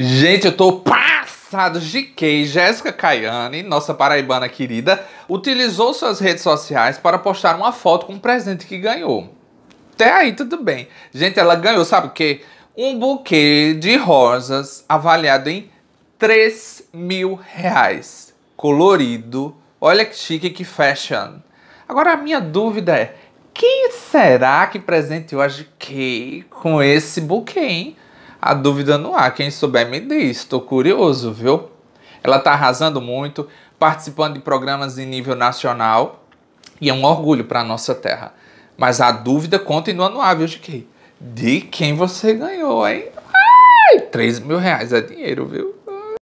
Gente, eu tô passado de que Jéssica Caiane, nossa paraibana querida, utilizou suas redes sociais para postar uma foto com um presente que ganhou. Até aí tudo bem. Gente, ela ganhou, sabe o quê? Um buquê de rosas avaliado em 3 mil reais. Colorido. Olha que chique, que fashion. Agora a minha dúvida é, quem será que presenteou a GK com esse buquê, hein? a dúvida no ar. Quem souber me diz, estou curioso, viu? Ela está arrasando muito, participando de programas em nível nacional e é um orgulho para a nossa terra. Mas a dúvida continua no ar, viu, GK? De quem você ganhou, hein? Ai, 3 mil reais é dinheiro, viu?